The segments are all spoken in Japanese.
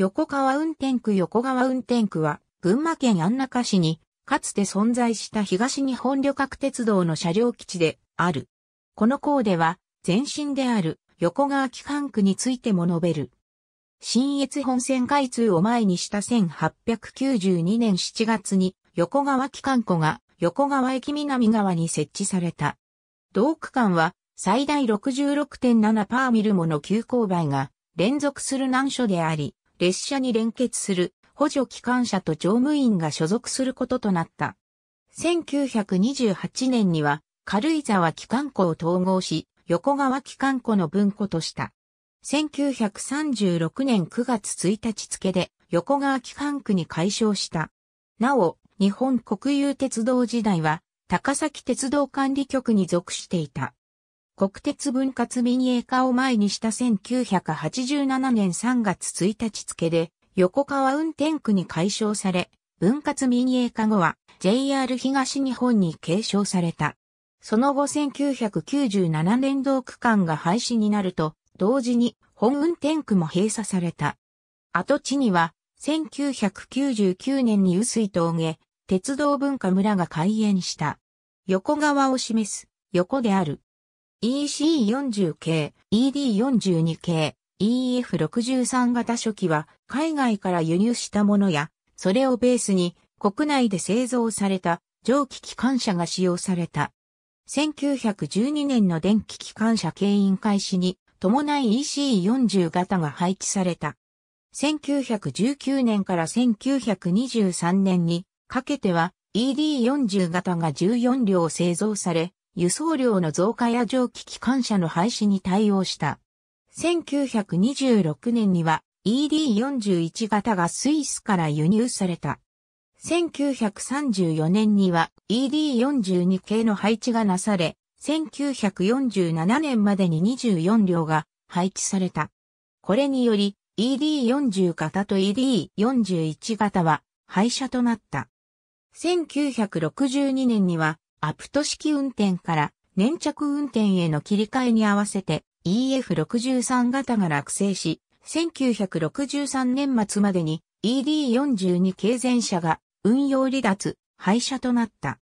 横川運転区横川運転区は、群馬県安中市に、かつて存在した東日本旅客鉄道の車両基地である。この項では、前身である横川機関区についても述べる。新越本線開通を前にした1892年7月に横川機関庫が横川駅南側に設置された。同区間は最大66.7パーミルもの急勾配が連続する難所であり、列車に連結する補助機関車と乗務員が所属することとなった。1928年には軽井沢機関庫を統合し、横川機関庫の文庫とした。1936年9月1日付で横川機関区に解消した。なお、日本国有鉄道時代は高崎鉄道管理局に属していた。国鉄分割民営化を前にした1987年3月1日付で、横川運転区に解消され、分割民営化後は JR 東日本に継承された。その後1997年同区間が廃止になると、同時に本運転区も閉鎖された。跡地には、1999年に薄い峠、鉄道文化村が開園した。横川を示す、横である。EC40 系、ED42 系、EF63 型初期は海外から輸入したものや、それをベースに国内で製造された蒸気機関車が使用された。1912年の電気機関車牽引開始に伴い EC40 型が配置された。1919年から1923年にかけては ED40 型が14両製造され、輸送量の増加や蒸気機関車の廃止に対応した。1926年には ED41 型がスイスから輸入された。1934年には ED42 系の配置がなされ、1947年までに24両が配置された。これにより ED40 型と ED41 型は廃車となった。1962年にはアプト式運転から粘着運転への切り替えに合わせて EF63 型が落成し、1963年末までに ED42 軽前車が運用離脱、廃車となった。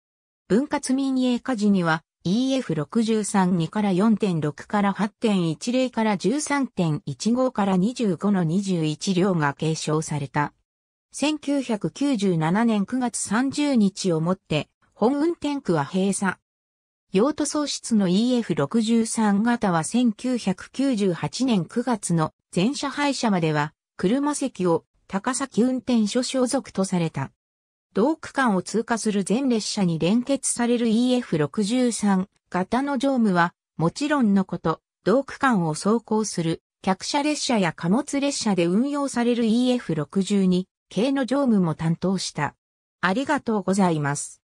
分割民営化時には EF632 から4.6から8.10から13.15から25の21両が継承された。1997年9月30日をもって本運転区は閉鎖。用途喪失の EF63 型は1998年9月の全車廃車までは車席を高崎運転所所属とされた。同区間を通過する全列車に連結される EF63 型の乗務はもちろんのこと同区間を走行する客車列車や貨物列車で運用される EF62 系の乗務も担当した。ありがとうございます。